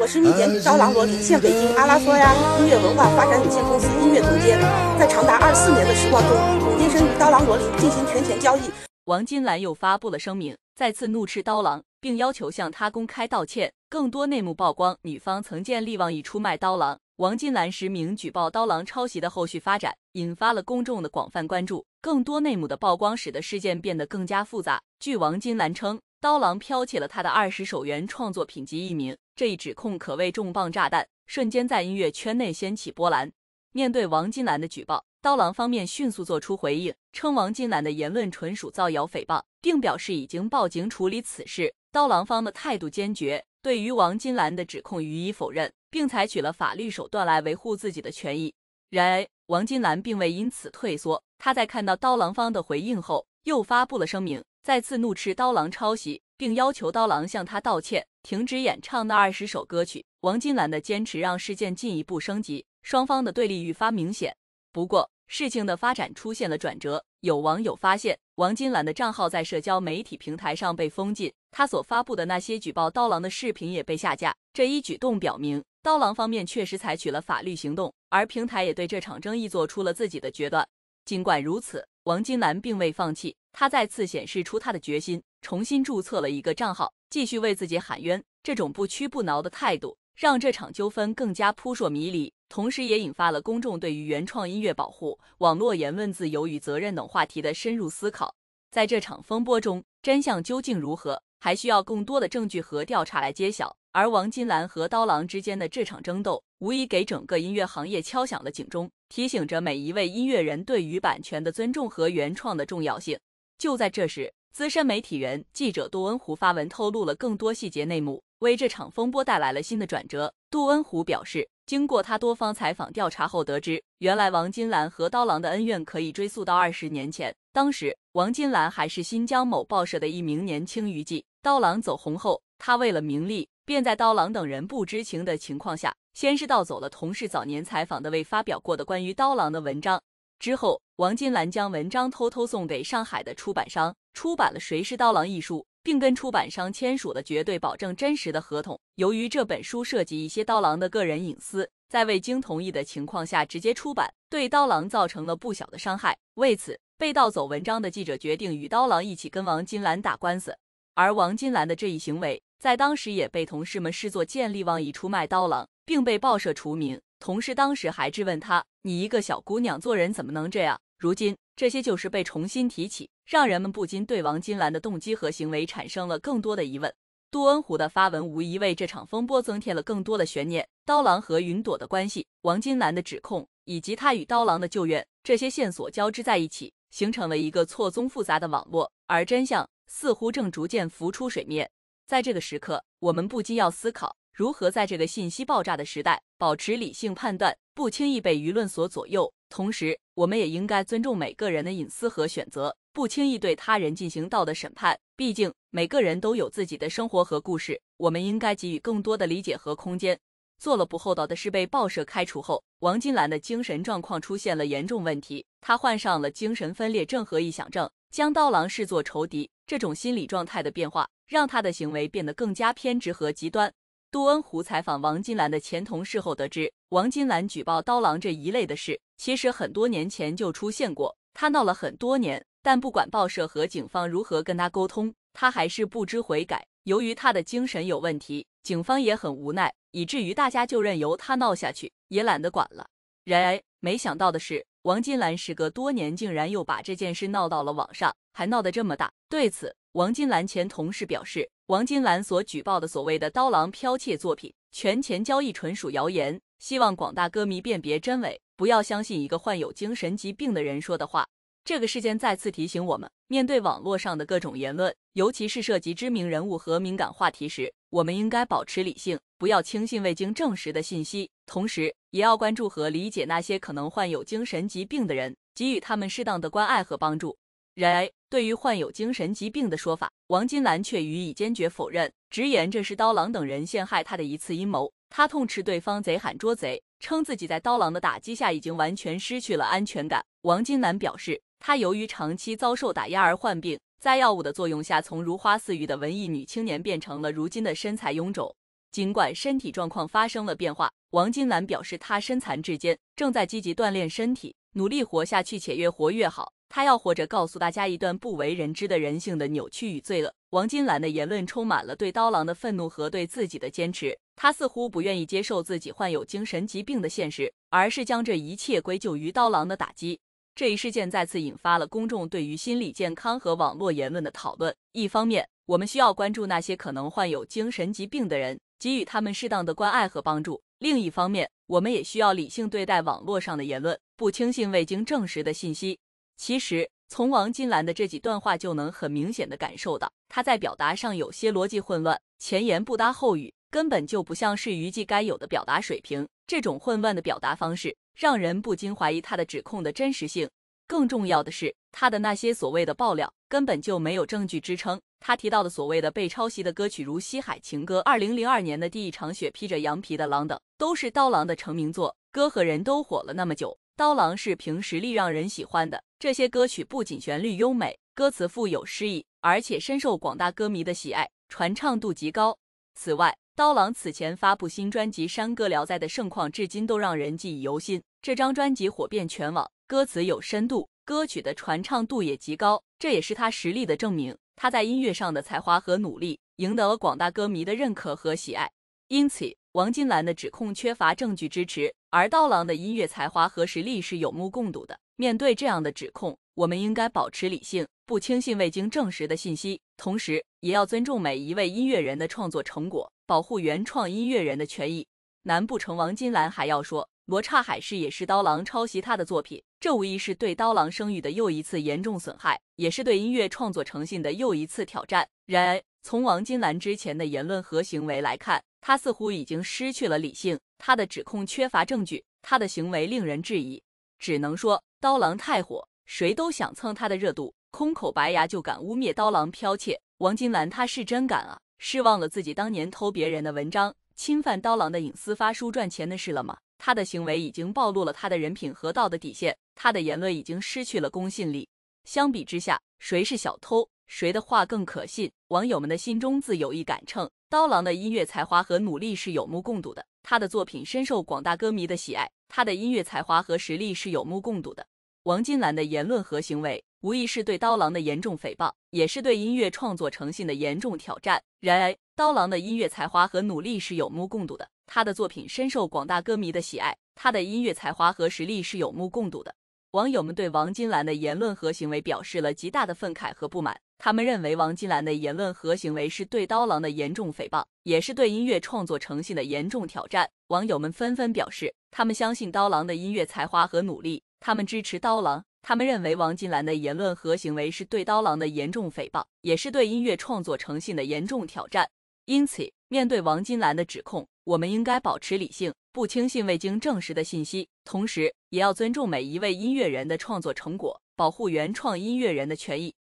我是女点员刀郎罗林，现北京阿拉索呀音乐文化发展有限公司音乐总监，在长达二四年的时光中，我健生与刀郎罗林进行权钱交易。王金兰又发布了声明，再次怒斥刀郎，并要求向他公开道歉。更多内幕曝光，女方曾见利网义出卖刀郎。王金兰实名举报刀郎抄袭的后续发展，引发了公众的广泛关注。更多内幕的曝光，使得事件变得更加复杂。据王金兰称，刀郎剽窃了他的二十首原创作品及艺名。这一指控可谓重磅炸弹，瞬间在音乐圈内掀起波澜。面对王金兰的举报，刀郎方面迅速作出回应，称王金兰的言论纯属造谣诽谤，并表示已经报警处理此事。刀郎方的态度坚决，对于王金兰的指控予以否认，并采取了法律手段来维护自己的权益。然而，王金兰并未因此退缩，她在看到刀郎方的回应后，又发布了声明。再次怒斥刀郎抄袭，并要求刀郎向他道歉，停止演唱那二十首歌曲。王金兰的坚持让事件进一步升级，双方的对立愈发明显。不过，事情的发展出现了转折。有网友发现，王金兰的账号在社交媒体平台上被封禁，他所发布的那些举报刀郎的视频也被下架。这一举动表明，刀郎方面确实采取了法律行动，而平台也对这场争议做出了自己的决断。尽管如此，王金兰并未放弃，她再次显示出她的决心，重新注册了一个账号，继续为自己喊冤。这种不屈不挠的态度，让这场纠纷更加扑朔迷离，同时也引发了公众对于原创音乐保护、网络言论自由与责任等话题的深入思考。在这场风波中，真相究竟如何，还需要更多的证据和调查来揭晓。而王金兰和刀郎之间的这场争斗，无疑给整个音乐行业敲响了警钟。提醒着每一位音乐人对于版权的尊重和原创的重要性。就在这时，资深媒体人记者杜恩湖发文透露了更多细节内幕，为这场风波带来了新的转折。杜恩湖表示，经过他多方采访调查后得知，原来王金兰和刀郎的恩怨可以追溯到二十年前。当时，王金兰还是新疆某报社的一名年轻娱记，刀郎走红后，他为了名利。便在刀郎等人不知情的情况下，先是盗走了同事早年采访的未发表过的关于刀郎的文章，之后王金兰将文章偷偷送给上海的出版商，出版了《谁是刀郎》一书，并跟出版商签署了绝对保证真实的合同。由于这本书涉及一些刀郎的个人隐私，在未经同意的情况下直接出版，对刀郎造成了不小的伤害。为此，被盗走文章的记者决定与刀郎一起跟王金兰打官司，而王金兰的这一行为。在当时也被同事们视作见利忘义、出卖刀郎，并被报社除名。同事当时还质问他：“你一个小姑娘做人怎么能这样？”如今，这些就是被重新提起，让人们不禁对王金兰的动机和行为产生了更多的疑问。杜恩虎的发文无疑为这场风波增添了更多的悬念。刀郎和云朵的关系、王金兰的指控以及他与刀郎的旧怨，这些线索交织在一起，形成了一个错综复杂的网络，而真相似乎正逐渐浮出水面。在这个时刻，我们不禁要思考如何在这个信息爆炸的时代保持理性判断，不轻易被舆论所左右；同时，我们也应该尊重每个人的隐私和选择，不轻易对他人进行道德审判。毕竟，每个人都有自己的生活和故事，我们应该给予更多的理解和空间。做了不厚道的事被报社开除后，王金兰的精神状况出现了严重问题，她患上了精神分裂症和臆想症，将刀郎视作仇敌。这种心理状态的变化让她的行为变得更加偏执和极端。杜恩湖采访王金兰的前同事后得知，王金兰举报刀郎这一类的事，其实很多年前就出现过，她闹了很多年，但不管报社和警方如何跟她沟通，她还是不知悔改。由于她的精神有问题。警方也很无奈，以至于大家就任由他闹下去，也懒得管了。然而，没想到的是，王金兰时隔多年竟然又把这件事闹到了网上，还闹得这么大。对此，王金兰前同事表示，王金兰所举报的所谓的刀郎剽窃作品、权钱交易，纯属谣言。希望广大歌迷辨别真伪，不要相信一个患有精神疾病的人说的话。这个事件再次提醒我们，面对网络上的各种言论，尤其是涉及知名人物和敏感话题时。我们应该保持理性，不要轻信未经证实的信息。同时，也要关注和理解那些可能患有精神疾病的人，给予他们适当的关爱和帮助。然而，对于患有精神疾病的说法，王金兰却予以坚决否认，直言这是刀郎等人陷害他的一次阴谋。他痛斥对方“贼喊捉贼”，称自己在刀郎的打击下已经完全失去了安全感。王金兰表示，他由于长期遭受打压而患病。在药物的作用下，从如花似玉的文艺女青年变成了如今的身材臃肿。尽管身体状况发生了变化，王金兰表示她身残志坚，正在积极锻炼身体，努力活下去，且越活越好。她要活着，告诉大家一段不为人知的人性的扭曲与罪恶。王金兰的言论充满了对刀郎的愤怒和对自己的坚持。她似乎不愿意接受自己患有精神疾病的现实，而是将这一切归咎于刀郎的打击。这一事件再次引发了公众对于心理健康和网络言论的讨论。一方面，我们需要关注那些可能患有精神疾病的人，给予他们适当的关爱和帮助；另一方面，我们也需要理性对待网络上的言论，不轻信未经证实的信息。其实，从王金兰的这几段话就能很明显的感受到，她在表达上有些逻辑混乱，前言不搭后语。根本就不像是虞姬该有的表达水平，这种混乱的表达方式让人不禁怀疑他的指控的真实性。更重要的是，他的那些所谓的爆料根本就没有证据支撑。他提到的所谓的被抄袭的歌曲，如《西海情歌》、《二零零二年的第一场雪》、《披着羊皮的狼》等，都是刀郎的成名作，歌和人都火了那么久。刀郎是凭实力让人喜欢的。这些歌曲不仅旋律优美，歌词富有诗意，而且深受广大歌迷的喜爱，传唱度极高。此外，刀郎此前发布新专辑《山歌聊斋》的盛况，至今都让人记忆犹新。这张专辑火遍全网，歌词有深度，歌曲的传唱度也极高，这也是他实力的证明。他在音乐上的才华和努力，赢得了广大歌迷的认可和喜爱。因此，王金兰的指控缺乏证据支持，而刀郎的音乐才华和实力是有目共睹的。面对这样的指控，我们应该保持理性，不轻信未经证实的信息，同时也要尊重每一位音乐人的创作成果。保护原创音乐人的权益，难不成王金兰还要说《罗刹海市》也是刀郎抄袭他的作品？这无疑是对刀郎声誉的又一次严重损害，也是对音乐创作诚信的又一次挑战。然而，从王金兰之前的言论和行为来看，他似乎已经失去了理性，他的指控缺乏证据，他的行为令人质疑。只能说，刀郎太火，谁都想蹭他的热度，空口白牙就敢污蔑刀郎剽窃，王金兰他是真敢啊！是忘了自己当年偷别人的文章、侵犯刀郎的隐私发书赚钱的事了吗？他的行为已经暴露了他的人品和道德底线，他的言论已经失去了公信力。相比之下，谁是小偷，谁的话更可信？网友们的心中自有一杆秤。刀郎的音乐才华和努力是有目共睹的，他的作品深受广大歌迷的喜爱，他的音乐才华和实力是有目共睹的。王金兰的言论和行为无疑是对刀郎的严重诽谤，也是对音乐创作诚信的严重挑战。然而，刀郎的音乐才华和努力是有目共睹的，他的作品深受广大歌迷的喜爱。他的音乐才华和实力是有目共睹的。网友们对王金兰的言论和行为表示了极大的愤慨和不满，他们认为王金兰的言论和行为是对刀郎的严重诽谤，也是对音乐创作诚信的严重挑战。网友们纷纷表示，他们相信刀郎的音乐才华和努力。他们支持刀郎，他们认为王金兰的言论和行为是对刀郎的严重诽谤，也是对音乐创作诚信的严重挑战。因此，面对王金兰的指控，我们应该保持理性，不轻信未经证实的信息，同时也要尊重每一位音乐人的创作成果，保护原创音乐人的权益。